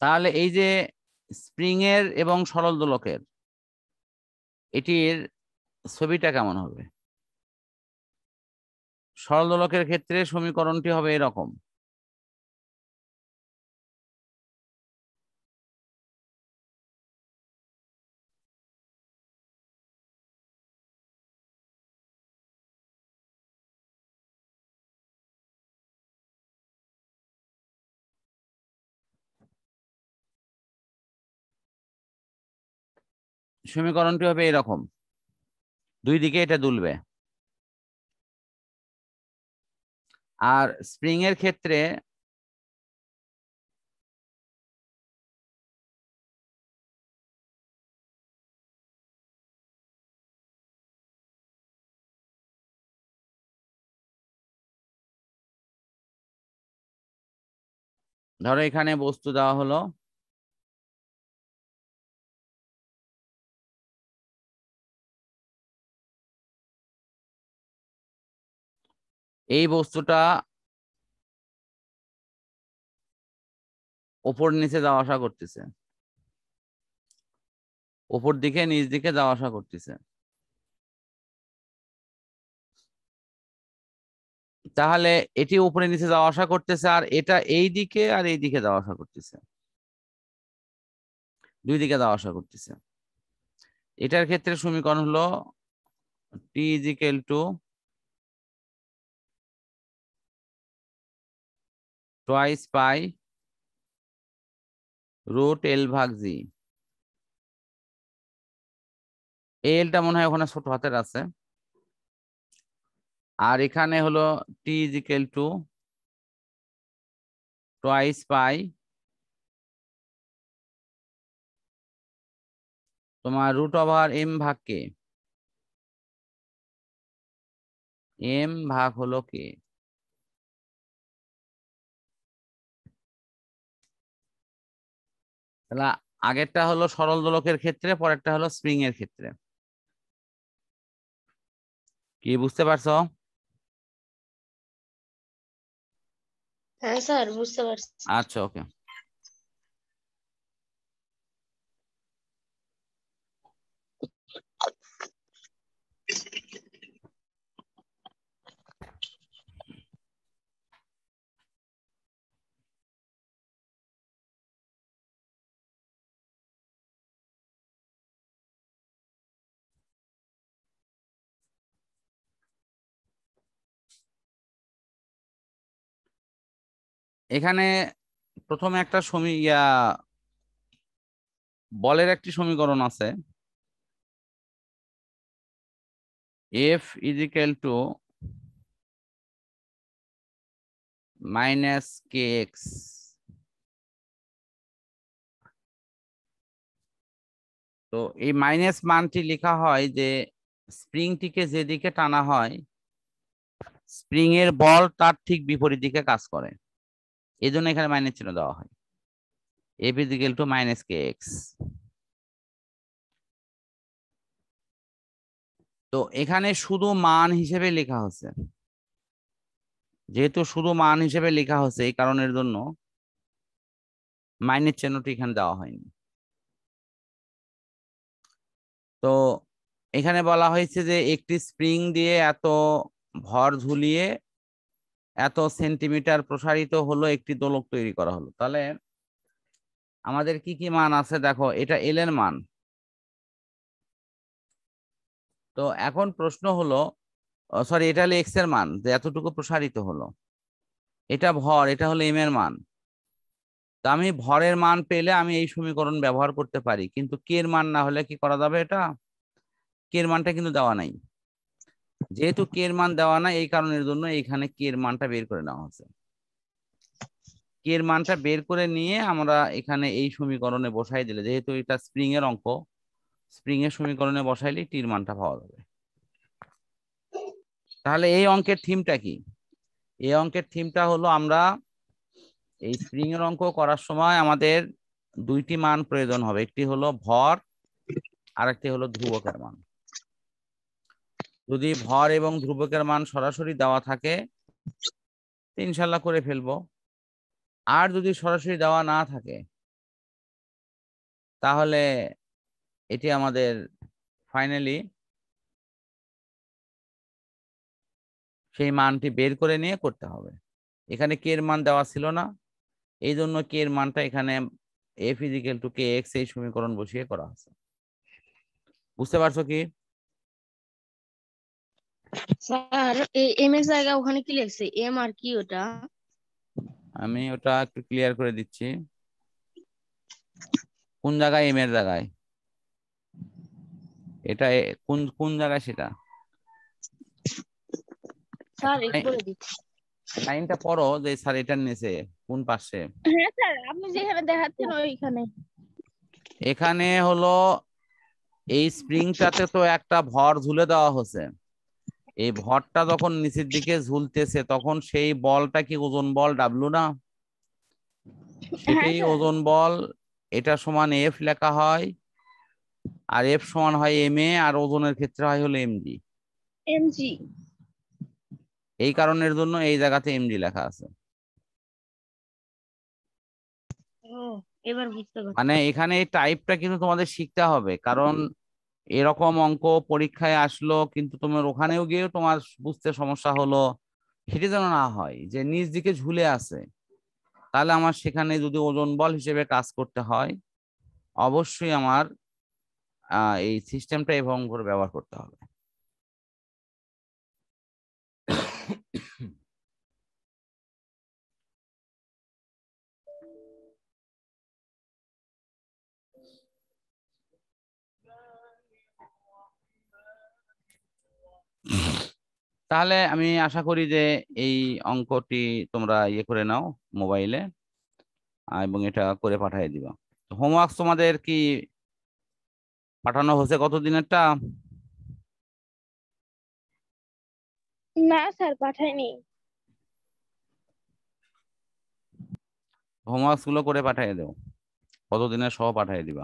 তাহলে এই যে স্প্রিং এর এবং সরল দোলকের এটির ছবিটা কেমন হবে সরল দোলকের ক্ষেত্রে সমীকরণটি হবে এরকম সমীকরণটি হবে এরকম দুই দিকে এটা দুলবে আর স্প্রিং এর ক্ষেত্রে ধরো এখানে বস্তু দেওয়া হলো এই বস্তুটা ওপর নিচে যাওয়া আসা করতেছে ওপর দিকে নিচ দিকে যাওয়া আসা করতেছে তাহলে এটি উপরে নিচে যাওয়া আসা করতেছে আর এটা এই দিকে আর এই দিকে যাওয়া আসা করতেছে দুই দিকে যাওয়া আসা করতেছে এটার ক্ষেত্রে সমীকরণ হলো T is equal to twice pi root L ভাগ G এলটা মনে হয় ওখানে ছোট হাতের আছে আর এখানে হলো T is equal to twice pi তোমার রুট ওভার এম ভাগ কে এম ভাগ হলো কে তাহলে আগেরটা হলো সরল দোলকের ক্ষেত্রে পরেরটা হলো স্প্রিং এর ক্ষেত্রে কি বুঝতে পারছো হ্যাঁ স্যার বুঝতে পারছি আচ্ছা ওকে এখানে প্রথমে একটা সমী ইয়া বলের একটি সমীকরণ আছে F is equal to minus K X তো এই মাইনাস মানটি লেখা হয় যে স্প্রিংটিকে যেদিকে টানা হয় স্প্রিং এর বল তার ঠিক বিপরীত দিকে কাজ করে এই জন্য এখানে মাইনাস চিহ্ন দেওয়া হয় F is to minus K X তো এখানে শুধু মান হিসেবে লেখা হচ্ছে যেহেতু শুধু মান হিসেবে লেখা হচ্ছে এই কারণের জন্য মাইনের চিহ্নটি এখানে দেওয়া হয়নি তো এখানে বলা হয়েছে যে একটি স্প্রিং দিয়ে এত ভর ঝুলিয়ে এত সেন্টিমিটার প্রসারিত হলো একটি দোলক তৈরি করা হলো তাহলে আমাদের কি কি মান আছে দেখো এটা এল এর মান তো এখন প্রশ্ন হলো সরি এটা হলো এক্স এর মান যে এতটুকু প্রসারিত হলো এটা ভর এটা হলো এম এর মান তো আমি ভরের মান পেলে আমি এই সমীকরণ ব্যবহার করতে পারি কিন্তু কে এর মান না হলে কি করা যাবে এটা কে এর মানটা কিন্তু দেওয়া নাই যেহেতু কে এর মান দেওয়া না এই কারণের জন্য এইখানে কে এর মানটা বের করে নেওয়া হচ্ছে কে এর মানটা বের করে নিয়ে আমরা এখানে এই সমীকরণে বসাই দিলে যেহেতু এটা স্প্রিং এর অঙ্ক স্প্রিং এর সমীকরণে বসাইলে টির মানটা পাওয়া যাবে তাহলে এই অঙ্কের থিমটা কি এই অঙ্কের থিমটা হলো আমরা এই স্প্রিং এর অঙ্ক করার সময় আমাদের দুইটি মান প্রয়োজন হবে একটি হলো ভর আর একটি হলো ধ্রুবকের মান যদি ভর এবং ধ্রুবকের মান সরাসরি দেওয়া থাকে ইনশাল্লাহ করে ফেলবো আর যদি সরাসরি দেওয়া না থাকে তাহলে এটি আমাদের ফাইনালি সেই মানটি বের করে নিয়ে করতে হবে এখানে কে এর মান দেওয়া ছিল না এই জন্য কে এর মানটা এখানে এ ফিজিক্যাল টু কে এক্স এই সমীকরণ বসিয়ে করা আছে বুঝতে পারছো কি স্যার এই এম এর জায়গা ওখানে কি লিখছে এম আর কি ওটা আমি ওটা একটু ক্লিয়ার করে দিচ্ছি কোন জায়গায় এম এর জায়গায় এটা কোন কোন জায়গায় সেটা স্যার বলে দিচ্ছি লাইনটা পড়ো যে স্যার এটা নিচে কোন পাশে হ্যাঁ স্যার আপনি যেখানে দেখাচ্ছেন ওইখানে এখানে হলো এই স্প্রিংটাতে তো একটা ভর ঝুলে দেওয়া হয়েছে এই ভরটা যখন নিচের দিকে ঝুলতেছে তখন সেই বলটা কি ওজন বল ডাবলু না সেটাই হ্যাঁ, হ্যাঁ। ওজন বল এটা সমান এফ লেখা হয় আর এফ সমান হয় এম এ আর ওজনের ক্ষেত্রে হয় হলো এমজি এমজি এই কারণের জন্য এই জায়গাতে এমজি লেখা আছে মানে এখানে টাইপটা কিন্তু তোমাদের শিখতে হবে কারণ এরকম অঙ্ক পরীক্ষায় আসলো কিন্তু তোমার ওখানেও গিয়েও তোমার বুঝতে সমস্যা হলো সেটি যেন না হয় যে নিজ দিকে ঝুলে আছে তাহলে আমার সেখানে যদি ওজন বল হিসেবে কাজ করতে হয় অবশ্যই আমার এই সিস্টেমটা এবং করে ব্যবহার করতে হবে তাহলে আমি আশা করি যে এই অঙ্কটি তোমরা ইয়ে করে নাও মোবাইলে এবং এটা করে পাঠিয়ে দিবা হোমওয়ার্ক তোমাদের কি পাঠানো হয়েছে কতদিনেরটা না স্যার পাঠায়নি হোমওয়ার্কস গুলো করে পাঠিয়ে দেও কতদিনের সহ পাঠিয়ে দিবা